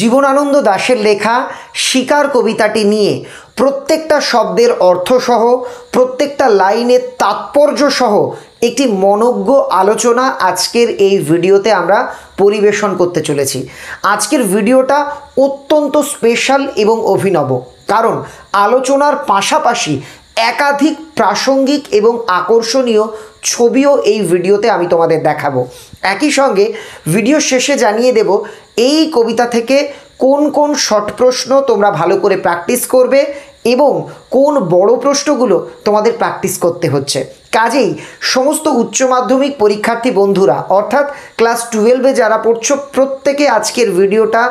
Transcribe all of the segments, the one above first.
জীবনানন্দ দাশের লেখা শিকার কবিতাটি নিয়ে প্রত্যেকটা শব্দের অর্থসহ প্রত্যেকটা লাইনের তাৎপর্যসহ একটি মনজ্ঞ আলোচনা আজকের এই ভিডিওতে আমরা পরিবেশন করতে চলেছি আজকের ভিডিওটা অত্যন্ত স্পেশাল এবং অভিনব কারণ আলোচনার পাশাপাশি একাধিক প্রাসঙ্গিক এবং আকর্ষণীয় ছবিও এই ভিডিওতে আমি তোমাদের দেখাবো একই সঙ্গে ভিডিও শেষে জানিয়ে দেব এই কবিতা থেকে কোন কোন শর্ট প্রশ্ন তোমরা ভালো করে প্র্যাকটিস করবে এবং কোন বড় প্রশ্নগুলো তোমাদের প্র্যাকটিস করতে হচ্ছে কাজেই সমস্ত উচ্চ মাধ্যমিক পরীক্ষার্থী বন্ধুরা অর্থাৎ ক্লাস টুয়েলভে যারা পড়ছো প্রত্যেকে আজকের ভিডিওটা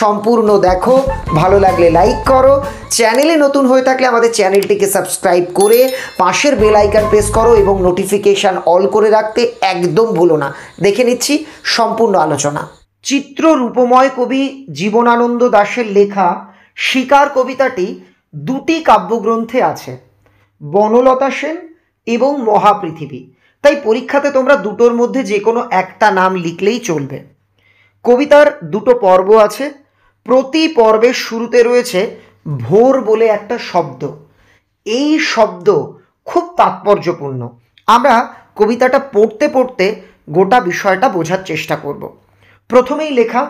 সম্পূর্ণ দেখো ভালো লাগলে লাইক করো চ্যানেলে নতুন হয়ে থাকলে আমাদের চ্যানেলটিকে সাবস্ক্রাইব করে পাশের বেল আইকন প্রেস করো এবং নোটিফিকেশান অল করে রাখতে একদম ভুলো না দেখে নিচ্ছি সম্পূর্ণ আলোচনা চিত্র রূপময় কবি জীবনানন্দ দাসের লেখা শিকার কবিতাটি দুটি কাব্যগ্রন্থে আছে বনলতা সেন এবং মহাপৃথিবী তাই পরীক্ষাতে তোমরা দুটোর মধ্যে যে কোনো একটা নাম লিখলেই চলবে কবিতার দুটো পর্ব আছে প্রতি পর্বের শুরুতে রয়েছে ভোর বলে একটা শব্দ এই শব্দ খুব তাৎপর্যপূর্ণ আমরা কবিতাটা পড়তে পড়তে গোটা বিষয়টা বোঝার চেষ্টা করব প্রথমেই লেখা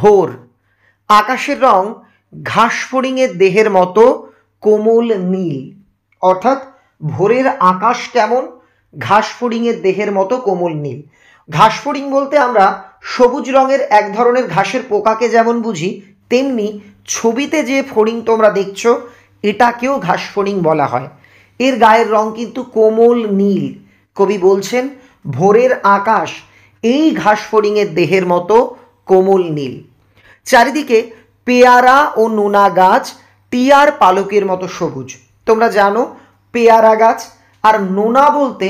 ভোর আকাশের রং ঘাসফড়িংয়ের দেহের মতো কোমল নীল অর্থাৎ ভোরের আকাশ কেমন ঘাসফড়িংয়ের দেহের মতো কোমল নীল ঘাসফড়িং বলতে আমরা সবুজ রঙের এক ধরনের ঘাসের পোকাকে যেমন বুঝি তেমনি ছবিতে যে ফড়িং তোমরা দেখছো এটাকেও ঘাসফড়িং বলা হয় এর গায়ের রং কিন্তু কোমল নীল কবি বলছেন ভোরের আকাশ এই ঘাসফড়িংয়ের দেহের মতো কোমল নীল চারিদিকে পেয়ারা ও নোনা গাছ টিয়ার পালকের মতো সবুজ তোমরা জানো পেয়ারা গাছ আর নোনা বলতে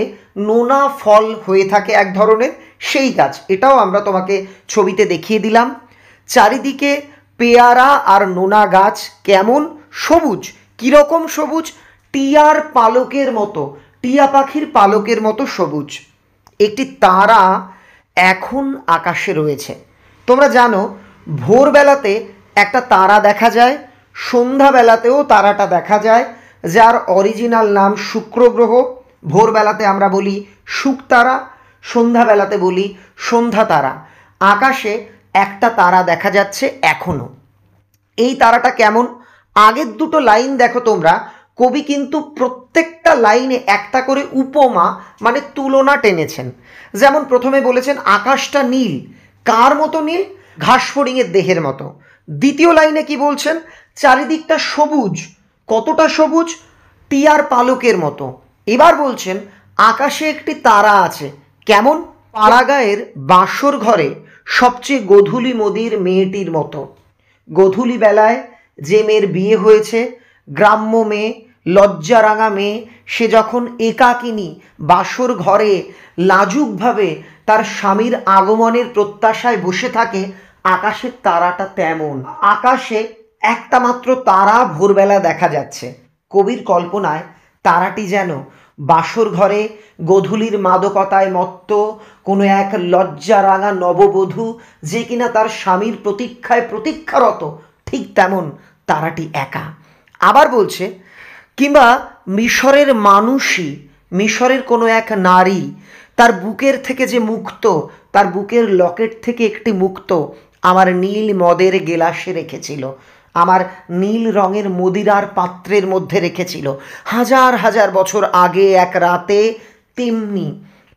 নোনা ফল হয়ে থাকে এক ধরনের সেই গাছ এটাও আমরা তোমাকে ছবিতে দেখিয়ে দিলাম চারিদিকে পেয়ারা আর নোনা গাছ কেমন সবুজ কীরকম সবুজ টিয়ার পালকের মতো টিয়া পাখির পালকের মতো সবুজ একটি তারা এখন আকাশে রয়েছে তোমরা জানো ভোরবেলাতে একটা তারা দেখা যায় সন্ধ্যাবেলাতেও তারাটা দেখা যায় যার অরিজিনাল নাম শুক্র গ্রহ ভোরবেলাতে আমরা বলি শুকতারা সন্ধ্যাবেলাতে বলি সন্ধ্যা তারা আকাশে একটা তারা দেখা যাচ্ছে এখনও এই তারাটা কেমন আগের দুটো লাইন দেখো তোমরা কবি কিন্তু প্রত্যেকটা লাইনে একটা করে উপমা মানে তুলনা টেনেছেন যেমন প্রথমে বলেছেন আকাশটা নীল কার মতো নীল ঘাসফড়িংয়ের দেহের মতো দ্বিতীয় লাইনে কি বলছেন চারিদিকটা সবুজ কতটা সবুজ টিয়ার পালকের মতো এবার বলছেন আকাশে একটি তারা আছে কেমন পাড়াগায়ের বাঁশর ঘরে সবচেয়ে গধূলি মোদির মেয়েটির মতো গধুলি বেলায় যে মেয়ের বিয়ে হয়েছে গ্রাম্য মেয়ে লজ্জারাঙা মেয়ে সে যখন একাকিনী বাসর ঘরে লাজুকভাবে তার স্বামীর আগমনের প্রত্যাশায় বসে থাকে আকাশের তারাটা তেমন আকাশে একটা মাত্র তারা ভোরবেলা দেখা যাচ্ছে কবির কল্পনায় তারাটি যেন বাসর ঘরে গধূলির মাদকতায় মত্ত কোনো এক রাঙা নববধূ যে কিনা তার স্বামীর প্রতীক্ষায় প্রতীক্ষারত ঠিক তেমন তারাটি একা আবার বলছে কিংবা মিশরের মানুষই মিশরের কোনো এক নারী তার বুকের থেকে যে মুক্ত তার বুকের লকেট থেকে একটি মুক্ত আমার নীল মদের গেলাসে রেখেছিল আমার নীল রঙের মদিরার পাত্রের মধ্যে রেখেছিল হাজার হাজার বছর আগে এক রাতে তেমনি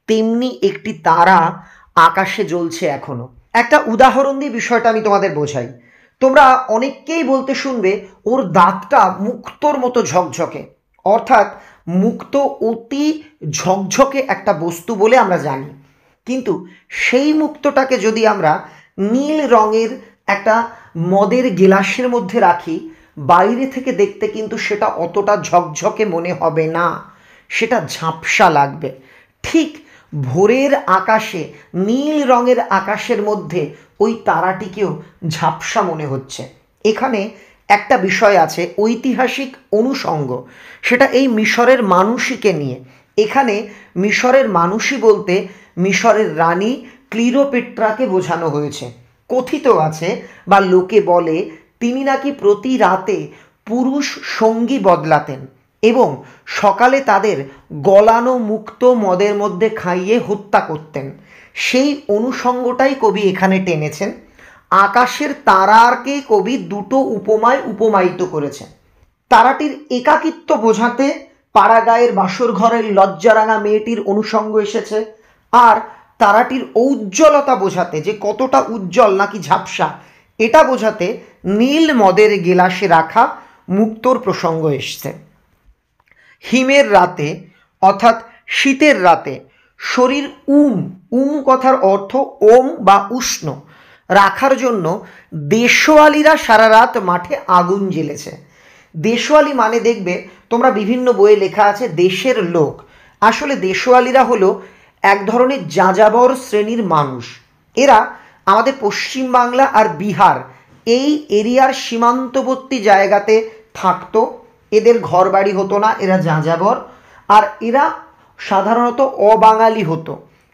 তেমনি একটি তারা আকাশে জ্বলছে এখনো একটা উদাহরণ দিয়ে বিষয়টা আমি তোমাদের বোঝাই তোমরা অনেককেই বলতে শুনবে ওর দাঁতটা মুক্তর মতো ঝকঝকে অর্থাৎ মুক্ত অতি ঝকঝকে একটা বস্তু বলে আমরা জানি কিন্তু সেই মুক্তটাকে যদি আমরা নীল রঙের একটা মদের গেলাসের মধ্যে রাখি বাইরে থেকে দেখতে কিন্তু সেটা অতটা ঝকঝকে মনে হবে না সেটা ঝাপসা লাগবে ঠিক ভোরের আকাশে নীল রঙের আকাশের মধ্যে ওই তারাটিকেও ঝাপসা মনে হচ্ছে এখানে একটা বিষয় আছে ঐতিহাসিক অনুষঙ্গ সেটা এই মিশরের মানুষীকে নিয়ে এখানে মিশরের মানুষই বলতে মিশরের রানী ক্লিরোপেট্রাকে বোঝানো হয়েছে কথিত আছে বা লোকে বলে তিনি নাকি প্রতি রাতে পুরুষ সঙ্গী বদলাতেন এবং সকালে তাদের গলানো মুক্ত মদের মধ্যে খাইয়ে হত্যা করতেন সেই অনুষঙ্গটাই কবি এখানে টেনেছেন আকাশের তারারকে কবি দুটো উপমায় উপমায়িত করেছেন তারাটির একাকিত্ব বোঝাতে পাড়াগায়ের বাসর ঘরের লজ্জারাঙা মেয়েটির অনুষঙ্গ এসেছে আর তারাটির ঔজ্জ্বলতা বোঝাতে যে কতটা উজ্জ্বল নাকি ঝাপসা এটা বোঝাতে নীল মদের গেলাসে রাখা মুক্তোর প্রসঙ্গ এসছে হিমের রাতে অর্থাৎ শীতের রাতে শরীর উম উম কথার অর্থ ওম বা উষ্ণ রাখার জন্য দেশওয়ালিরা সারা রাত মাঠে আগুন জ্বেলেছে দেশওয়ালি মানে দেখবে তোমরা বিভিন্ন বইয়ে লেখা আছে দেশের লোক আসলে দেশওয়ালিরা হলো এক ধরনের যাযাবর শ্রেণীর মানুষ এরা আমাদের পশ্চিমবাংলা আর বিহার এই এরিয়ার সীমান্তবর্তী জায়গাতে থাকতো এদের ঘরবাড়ি হতো না এরা যাযাবর আর এরা সাধারণত অবাঙালি হতো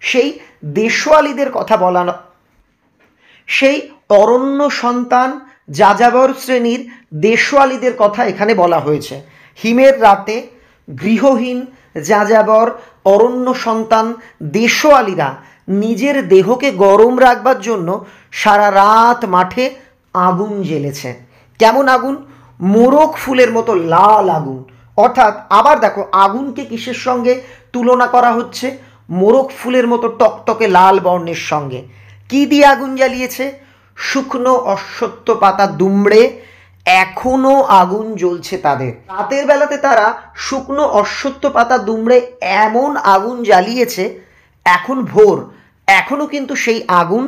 সেই দেশওয়ালিদের কথা বলা সেই অরণ্য সন্তান যাযাবর শ্রেণীর দেশওয়ালিদের কথা এখানে বলা হয়েছে হিমের রাতে গৃহহীন যাযাবর অরণ্য সন্তান দেশওয়ালিরা নিজের দেহকে গরম রাখবার জন্য সারা রাত মাঠে আগুন জ্বেলেছে কেমন আগুন মোরক ফুলের মতো লাল আগুন অর্থাৎ আবার দেখো আগুনকে কিসের সঙ্গে তুলনা করা হচ্ছে মোরক ফুলের মতো টকটকে লাল বর্ণের সঙ্গে কী দিয়ে আগুন জ্বালিয়েছে শুকনো অশ্বত্ব পাতা দুমড়ে এখনো আগুন জ্বলছে তাদের রাতের বেলাতে তারা শুকনো অশ্বত্থ পাতা দুমড়ে এমন আগুন জ্বালিয়েছে এখন ভোর এখনও কিন্তু সেই আগুন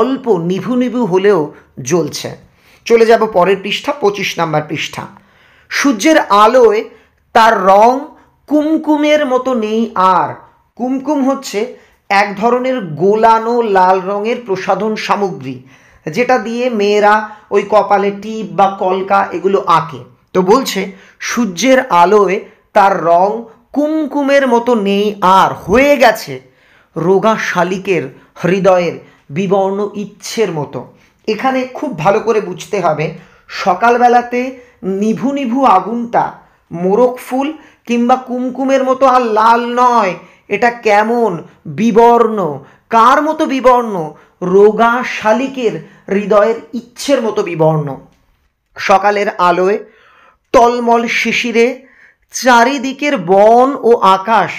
অল্প নিভু নিভু হলেও জ্বলছে চলে যাব পরের পৃষ্ঠা পঁচিশ নাম্বার পৃষ্ঠা সূর্যের আলোয় তার রং কুমকুমের মতো নেই আর কুমকুম হচ্ছে এক ধরনের গোলানো লাল রঙের প্রসাধন সামগ্রী যেটা দিয়ে মেয়েরা ওই কপালে টিপ বা কলকা এগুলো আঁকে তো বলছে সূর্যের আলোয় তার রং কুমকুমের মতো নেই আর হয়ে গেছে রোগা শালিকের হৃদয়ের বিবর্ণ ইচ্ছের মতো এখানে খুব ভালো করে বুঝতে হবে সকালবেলাতে নিভু নিভু আগুনটা মোরক ফুল কিংবা কুমকুমের মতো আর লাল নয় এটা কেমন বিবর্ণ কার মতো বিবর্ণ রোগা শালিকের হৃদয়ের ইচ্ছের মতো বিবর্ণ সকালের আলোয় টলমল শিশিরে চারিদিকের বন ও আকাশ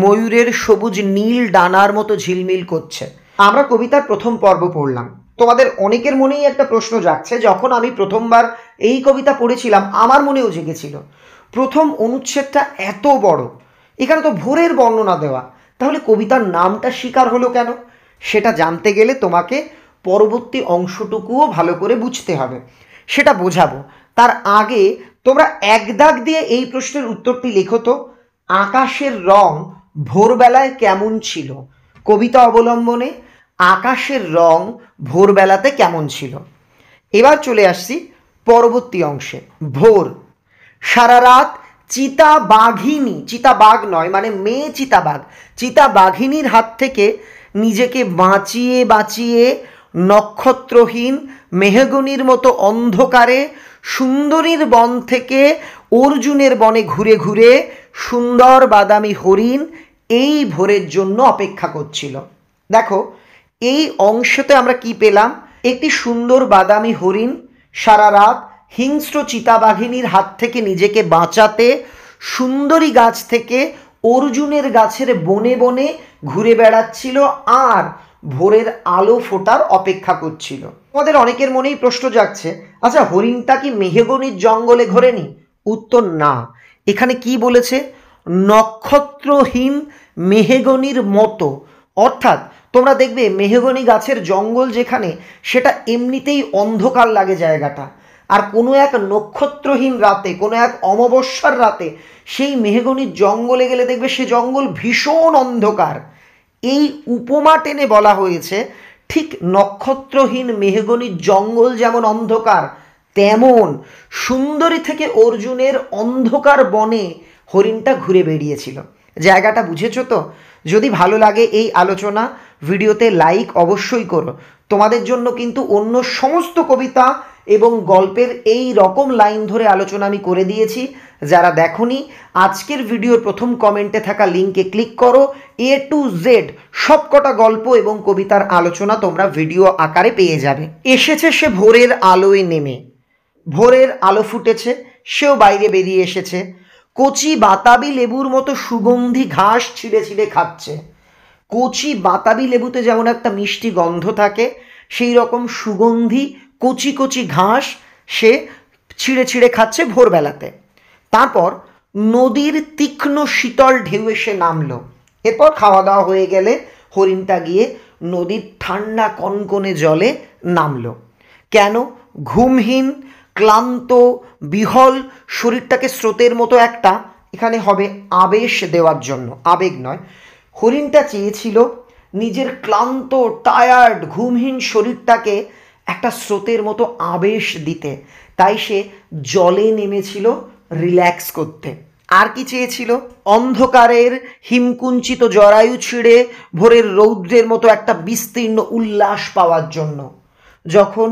ময়ূরের সবুজ নীল ডানার মতো ঝিলমিল করছে আমরা কবিতার প্রথম পর্ব পড়লাম তোমাদের অনেকের মনেই একটা প্রশ্ন জাগছে যখন আমি প্রথমবার এই কবিতা পড়েছিলাম আমার মনেও জেগেছিল প্রথম অনুচ্ছেদটা এত বড় এখানে তো ভোরের বর্ণনা দেওয়া তাহলে কবিতার নামটা স্বীকার হলো কেন সেটা জানতে গেলে তোমাকে পরবর্তী অংশটুকুও ভালো করে বুঝতে হবে সেটা বোঝাবো তার আগে তোমরা এক দাগ দিয়ে এই প্রশ্নের উত্তরটি লেখো তো আকাশের রং ভোরবেলায় কেমন ছিল কবিতা অবলম্বনে আকাশের রং ভোরবেলাতে কেমন ছিল এবার চলে আসছি পরবর্তী অংশে ভোর সারা রাত চিতা বাঘিনী চিতা বাঘ নয় মানে মেয়ে চিতা বাঘ চিতা বাঘিনীর হাত থেকে নিজেকে বাঁচিয়ে বাঁচিয়ে নক্ষত্রহীন মেহগুনির মতো অন্ধকারে সুন্দরীর বন থেকে অর্জুনের বনে ঘুরে ঘুরে সুন্দর বাদামি হরিণ এই ভোরের জন্য অপেক্ষা করছিল দেখো এই অংশতে আমরা কি পেলাম একটি সুন্দর বাদামি হরিণ সারা রাত হিংস্র চিতাবাহিনীর হাত থেকে নিজেকে বাঁচাতে সুন্দরী গাছ থেকে অর্জুনের গাছের বনে বনে ঘুরে বেড়াচ্ছিল আর ভোরের আলো ফোটার অপেক্ষা করছিল আমাদের অনেকের মনেই প্রশ্ন যাচ্ছে আচ্ছা হরিণটা কি মেহেগনির জঙ্গলে ঘোরেনি উত্তর না এখানে কি বলেছে নক্ষত্রহীন মেহেগনির মতো অর্থাৎ তোমরা দেখবে মেহেগনি গাছের জঙ্গল যেখানে সেটা এমনিতেই অন্ধকার লাগে জায়গাটা আর কোনো এক নক্ষত্রহীন রাতে কোনো এক অমাবস্যার রাতে সেই মেহেগনির জঙ্গলে গেলে দেখবে সে জঙ্গল ভীষণ অন্ধকার এই উপমা টেনে বলা হয়েছে ঠিক নক্ষত্রহীন মেহগনির জঙ্গল যেমন অন্ধকার তেমন সুন্দরী থেকে অর্জুনের অন্ধকার বনে হরিণটা ঘুরে বেরিয়েছিল জায়গাটা বুঝেছো তো যদি ভালো লাগে এই আলোচনা ভিডিওতে লাইক অবশ্যই করো তোমাদের জন্য কিন্তু অন্য সমস্ত কবিতা এবং গল্পের এই রকম লাইন ধরে আলোচনা আমি করে দিয়েছি যারা দেখনি আজকের ভিডিওর প্রথম কমেন্টে থাকা লিঙ্কে ক্লিক করো এ টু জেড সবকটা গল্প এবং কবিতার আলোচনা তোমরা ভিডিও আকারে পেয়ে যাবে এসেছে সে ভোরের আলোয় নেমে ভোরের আলো ফুটেছে সেও বাইরে বেরিয়ে এসেছে কচি বাতাবি লেবুর মতো সুগন্ধি ঘাস ছিঁড়ে ছিঁড়ে খাচ্ছে কচি বাতাবি লেবুতে যেমন একটা মিষ্টি গন্ধ থাকে সেই রকম সুগন্ধি কচি কচি ঘাস সে ছিঁড়ে ছিঁড়ে খাচ্ছে ভোরবেলাতে তারপর নদীর তীক্ষ্ণ শীতল ঢেউ এসে নামলো এরপর খাওয়া দাওয়া হয়ে গেলে হরিণটা গিয়ে নদীর ঠান্ডা কনকনে জলে নামলো কেন ঘুমহীন ক্লান্ত বিহল শরীরটাকে স্রোতের মতো একটা এখানে হবে আবেশ দেওয়ার জন্য আবেগ নয় হরিণটা চেয়েছিল নিজের ক্লান্ত টায়ার্ড ঘুমহীন শরীরটাকে একটা স্রোতের মতো আবেশ দিতে তাই সে জলে নেমেছিল রিল্যাক্স করতে আর কি চেয়েছিল অন্ধকারের হিমকুঞ্চিত জরায়ু ছিঁড়ে ভোরের রৌদ্রের মতো একটা বিস্তীর্ণ উল্লাস পাওয়ার জন্য যখন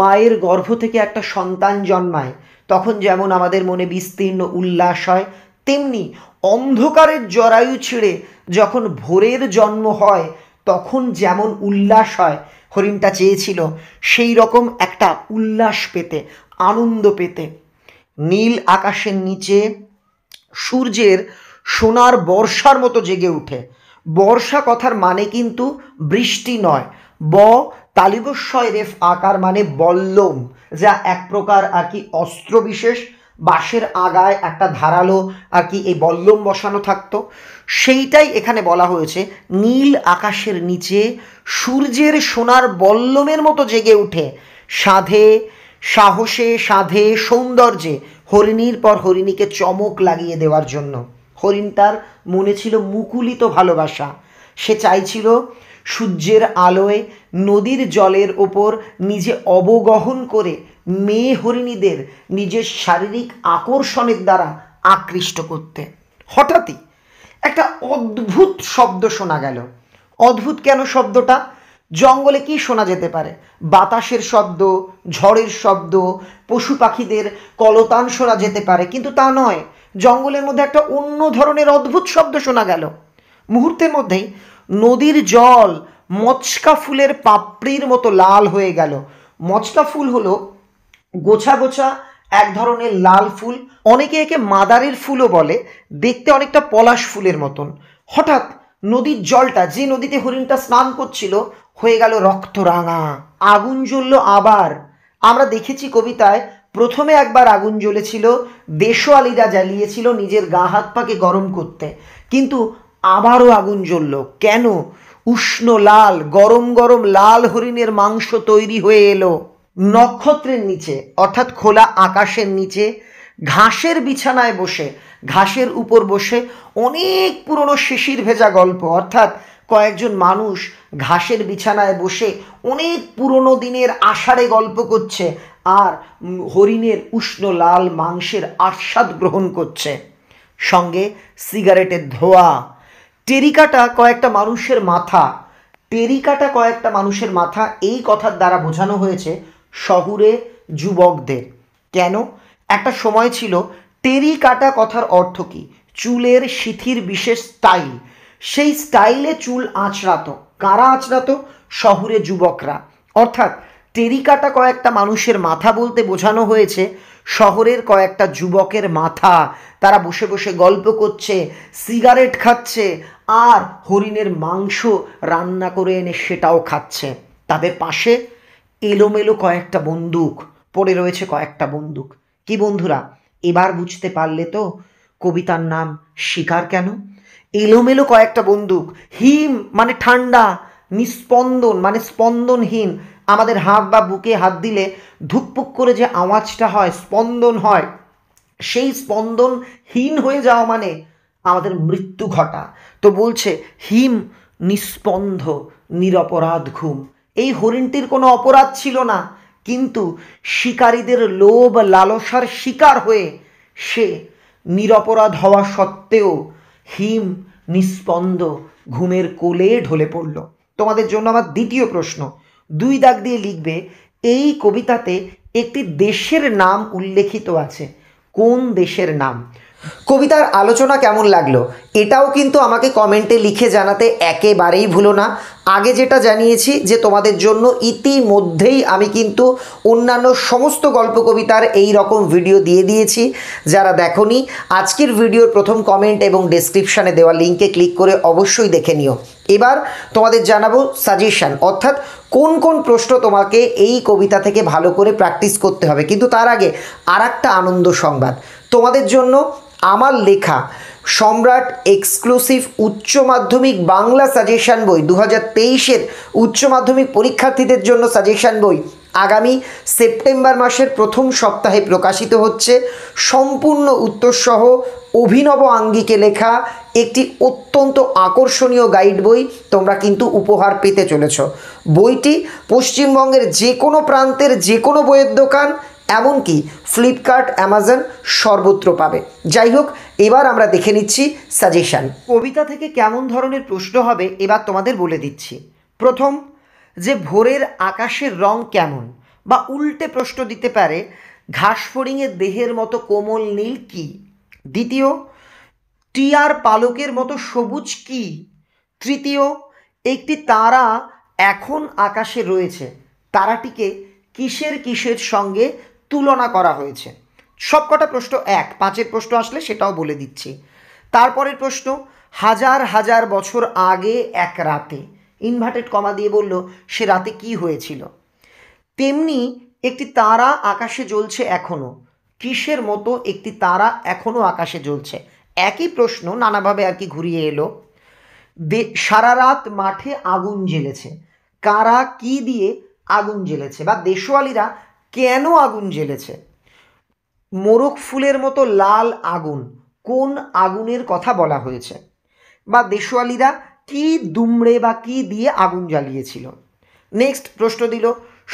মায়ের গর্ভ থেকে একটা সন্তান জন্মায় তখন যেমন আমাদের মনে বিস্তীর্ণ উল্লাস হয় তেমনি অন্ধকারের জরায়ু ছিঁড়ে যখন ভোরের জন্ম হয় তখন যেমন উল্লাস হয় হরিণটা চেয়েছিল সেই রকম একটা উল্লাস পেতে আনন্দ পেতে নীল আকাশের নিচে সূর্যের সোনার বর্ষার মতো জেগে উঠে বর্ষা কথার মানে কিন্তু বৃষ্টি নয় ব তালিবস্বয় রেফ আকার মানে বল্লম যা এক প্রকার আর কি অস্ত্র বিশেষ বাঁশের আগায় একটা ধারালো আর কি এই বল্লম বসানো থাকতো সেইটাই এখানে বলা হয়েছে নীল আকাশের নিচে সূর্যের সোনার বল্লমের মতো জেগে উঠে সাধে সাহসে সাধে সৌন্দর্যে হরিণীর পর হরিণীকে চমক লাগিয়ে দেওয়ার জন্য হরিণ তার মনে ছিল মুকুলিত ভালোবাসা সে চাইছিল সূর্যের আলোয় নদীর জলের ওপর নিজে অবগহন করে মেয়ে হরিণীদের নিজের শারীরিক আকর্ষণের দ্বারা আকৃষ্ট করতে হঠাৎই একটা অদ্ভুত শব্দ শোনা গেল অদ্ভুত কেন শব্দটা জঙ্গলে কি শোনা যেতে পারে বাতাসের শব্দ ঝড়ের শব্দ পশু পাখিদের কলতান শোনা যেতে পারে কিন্তু তা নয় জঙ্গলের মধ্যে একটা অন্য ধরনের অদ্ভুত শব্দ শোনা গেল মুহূর্তের মধ্যেই নদীর জল মচকা ফুলের পাপড়ির মতো লাল হয়ে গেল মচকা ফুল হলো গোছা গোছা এক ধরনের লাল ফুল অনেকে একে মাদারের ফুলও বলে দেখতে অনেকটা পলাশ ফুলের মতন হঠাৎ নদীর জলটা যে নদীতে হরিণটা স্নান করছিল হয়ে গেল রক্ত রাঙা আগুন জ্বলল আবার আমরা দেখেছি কবিতায় প্রথমে একবার আগুন জ্বলেছিল দেশওয়ালিরা জ্বালিয়েছিল নিজের গা হাত পাকে গরম করতে কিন্তু আবারও আগুন জ্বলল কেন উষ্ণ লাল গরম গরম লাল হরিণের মাংস তৈরি হয়ে এলো নক্ষত্রের নিচে অর্থাৎ খোলা আকাশের নিচে ঘাসের বিছানায় বসে ঘাসের উপর বসে অনেক পুরনো শিশির ভেজা গল্প অর্থাৎ কয়েকজন মানুষ ঘাসের বিছানায় বসে অনেক পুরনো দিনের আষাঢ়ে গল্প করছে আর হরিণের উষ্ণ লাল মাংসের আস্বাদ গ্রহণ করছে সঙ্গে সিগারেটের ধোয়া টেরিকাটা কয়েকটা মানুষের মাথা টেরিকাটা কয়েকটা মানুষের মাথা এই কথার দ্বারা বোঝানো হয়েছে শহুরে যুবকদের কেন একটা সময় ছিল টেরি কাটা কথার অর্থ কী চুলের শিথির বিশেষ স্টাইল সেই স্টাইলে চুল আঁচড়াত কারা আঁচড়াতো শহুরে যুবকরা অর্থাৎ টেরিকাটা কয়েকটা মানুষের মাথা বলতে বোঝানো হয়েছে শহরের কয়েকটা যুবকের মাথা তারা বসে বসে গল্প করছে সিগারেট খাচ্ছে আর হরিণের মাংস রান্না করে এনে সেটাও খাচ্ছে তাদের পাশে এলোমেলো কয়েকটা বন্দুক পড়ে রয়েছে কয়েকটা বন্দুক কি বন্ধুরা এবার বুঝতে পারলে তো কবিতার নাম শিকার কেন এলোমেলো কয়েকটা বন্দুক হিম মানে ঠান্ডা নিস্পন্দন মানে স্পন্দনহীন আমাদের হাত বা বুকে হাত দিলে ধুকপুক করে যে আওয়াজটা হয় স্পন্দন হয় সেই স্পন্দনহীন হয়ে যাওয়া মানে আমাদের মৃত্যু ঘটা তো বলছে হিম নিস্পন্ধ নিরপরাধ ঘুম এই হরিণটির কোনো অপরাধ ছিল না কিন্তু শিকারীদের লোভ লালসার শিকার হয়ে সে নিরপরাধ হওয়া সত্ত্বেও হিম নিস্পন্দ ঘুমের কোলে ঢলে পড়ল তোমাদের জন্য আমার দ্বিতীয় প্রশ্ন দুই দাগ দিয়ে লিখবে এই কবিতাতে একটি দেশের নাম উল্লেখিত আছে কোন দেশের নাম কবিতার আলোচনা কেমন লাগলো এটাও কিন্তু আমাকে কমেন্টে লিখে জানাতে একেবারেই ভুলো না আগে যেটা জানিয়েছি যে তোমাদের জন্য ইতিমধ্যেই আমি কিন্তু অন্যান্য সমস্ত গল্প কবিতার এই রকম ভিডিও দিয়ে দিয়েছি যারা দেখনি আজকের ভিডিওর প্রথম কমেন্ট এবং ডেসক্রিপশানে দেওয়া লিঙ্কে ক্লিক করে অবশ্যই দেখে নিও এবার তোমাদের জানাবো সাজেশান অর্থাৎ কোন কোন প্রশ্ন তোমাকে এই কবিতা থেকে ভালো করে প্র্যাকটিস করতে হবে কিন্তু তার আগে আর আনন্দ সংবাদ তোমাদের জন্য আমার লেখা সম্রাট এক্সক্লুসিভ উচ্চ মাধ্যমিক বাংলা সাজেশান বই দু হাজার তেইশের উচ্চ মাধ্যমিক পরীক্ষার্থীদের জন্য সাজেশান বই আগামী সেপ্টেম্বর মাসের প্রথম সপ্তাহে প্রকাশিত হচ্ছে সম্পূর্ণ উত্তরসহ অভিনব আঙ্গিকে লেখা একটি অত্যন্ত আকর্ষণীয় গাইড বই তোমরা কিন্তু উপহার পেতে চলেছ বইটি পশ্চিমবঙ্গের যে কোনো প্রান্তের যে কোনো বইয়ের দোকান এমনকি ফ্লিপকার্ট অ্যামাজন সর্বত্র পাবে যাই হোক এবার আমরা দেখে নিচ্ছি সাজেশান কবিতা থেকে কেমন ধরনের প্রশ্ন হবে এবার তোমাদের বলে দিচ্ছি প্রথম যে ভোরের আকাশের রং কেমন বা উল্টে প্রশ্ন দিতে পারে ঘাসফড়িংয়ের দেহের মতো কোমল নীল কি দ্বিতীয় টিয়ার পালকের মতো সবুজ কি তৃতীয় একটি তারা এখন আকাশে রয়েছে তারাটিকে কিসের কিসের সঙ্গে তুলনা করা হয়েছে সবকটা প্রশ্ন এক পাঁচের প্রশ্ন আসলে সেটাও বলে দিচ্ছি তারপরের প্রশ্ন হাজার হাজার বছর আগে এক রাতে ইনভার্টেড কমা দিয়ে বলল সে রাতে কি হয়েছিল তেমনি একটি তারা আকাশে জ্বলছে এখনও কিসের মতো একটি তারা এখনও আকাশে জ্বলছে একই প্রশ্ন নানাভাবে আর কি ঘুরিয়ে এলো দে সারা রাত মাঠে আগুন জ্বেলেছে কারা কি দিয়ে আগুন জ্বেলেছে বা দেশওয়ালিরা কেন আগুন জ্বেলেছে মোরগ ফুলের মতো লাল আগুন কোন আগুনের কথা বলা হয়েছে বা দেশওয়ালিরা কি দুমড়ে বা কি দিয়ে আগুন জ্বালিয়েছিল নেক্সট প্রশ্ন দিল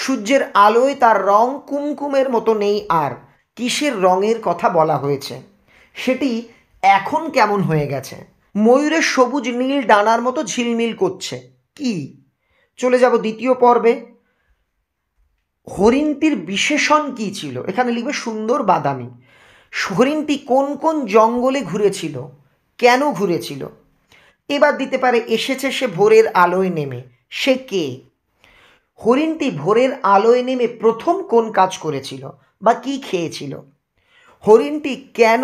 সূর্যের আলোয় তার রং কুমকুমের মতো নেই আর কিসের রঙের কথা বলা হয়েছে সেটি এখন কেমন হয়ে গেছে ময়ূরের সবুজ নীল ডানার মতো ঝিলমিল করছে কি চলে যাব দ্বিতীয় পর্বে হরিণটির বিশেষণ কী ছিল এখানে লিখবে সুন্দর বাদামি হরিণটি কোন কোন জঙ্গলে ঘুরেছিল কেন ঘুরেছিল এবার দিতে পারে এসেছে সে ভোরের আলোয় নেমে সে কে হরিণটি ভোরের আলোয় নেমে প্রথম কোন কাজ করেছিল বা কি খেয়েছিল হরিণটি কেন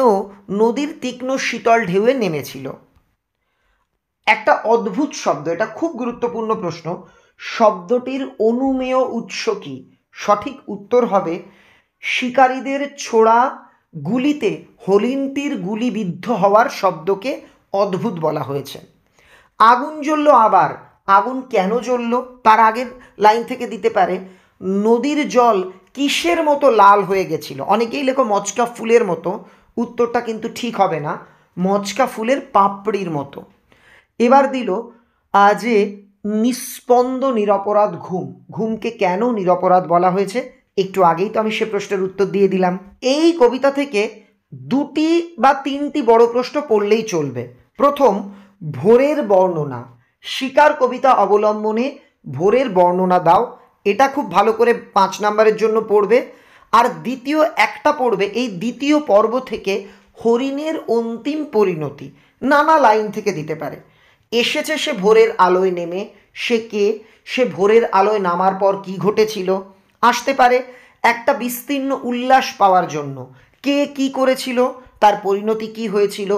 নদীর তীক্ষ্ণ শীতল ঢেউয়ে নেমেছিল একটা অদ্ভুত শব্দ এটা খুব গুরুত্বপূর্ণ প্রশ্ন শব্দটির অনুমেয় উৎস কী সঠিক উত্তর হবে শিকারীদের ছোড়া গুলিতে হরিণটির গুলিবিদ্ধ হওয়ার শব্দকে অদ্ভুত বলা হয়েছে আগুন জ্বলল আবার আগুন কেন জ্বলল তার আগের লাইন থেকে দিতে পারে নদীর জল কিসের মতো লাল হয়ে গেছিল অনেকেই লেখো মচকা ফুলের মতো উত্তরটা কিন্তু ঠিক হবে না মচকা ফুলের পাপড়ির মতো এবার দিল আজে নিস্পন্দ নিরপরাধ ঘুম ঘুমকে কেন নিরপরাধ বলা হয়েছে একটু আগেই তো আমি সে প্রশ্নের উত্তর দিয়ে দিলাম এই কবিতা থেকে দুটি বা তিনটি বড় প্রশ্ন পড়লেই চলবে প্রথম ভোরের বর্ণনা শিকার কবিতা অবলম্বনে ভোরের বর্ণনা দাও এটা খুব ভালো করে পাঁচ নাম্বারের জন্য পড়বে আর দ্বিতীয় একটা পড়বে এই দ্বিতীয় পর্ব থেকে হরিণের অন্তিম পরিণতি নানা লাইন থেকে দিতে পারে এসেছে সে ভোরের আলোয় নেমে সে কে সে ভোরের আলোয় নামার পর কি ঘটেছিল আসতে পারে একটা বিস্তীর্ণ উল্লাস পাওয়ার জন্য কে কি করেছিল তার পরিণতি কি হয়েছিল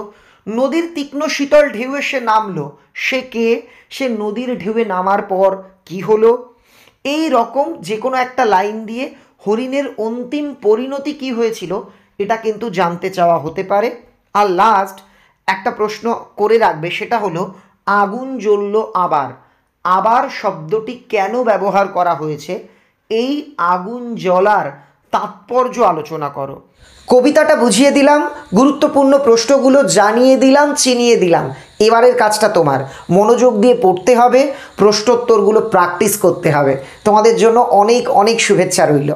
নদীর তীক্ষ্ণ শীতল ঢেউয়ে সে নামলো সে কে সে নদীর ঢেউয়ে নামার পর কি হলো এই রকম যে কোনো একটা লাইন দিয়ে হরিণের অন্তিম পরিণতি কি হয়েছিল এটা কিন্তু জানতে চাওয়া হতে পারে আর লাস্ট একটা প্রশ্ন করে রাখবে সেটা হলো আগুন জ্বলল আবার আবার শব্দটি কেন ব্যবহার করা হয়েছে এই আগুন জ্বলার তাৎপর্য আলোচনা করো কবিতাটা বুঝিয়ে দিলাম গুরুত্বপূর্ণ প্রশ্নগুলো জানিয়ে দিলাম চিনিয়ে দিলাম এবারের কাজটা তোমার মনোযোগ দিয়ে পড়তে হবে প্রশ্নোত্তরগুলো প্র্যাকটিস করতে হবে তোমাদের জন্য অনেক অনেক শুভেচ্ছা রইল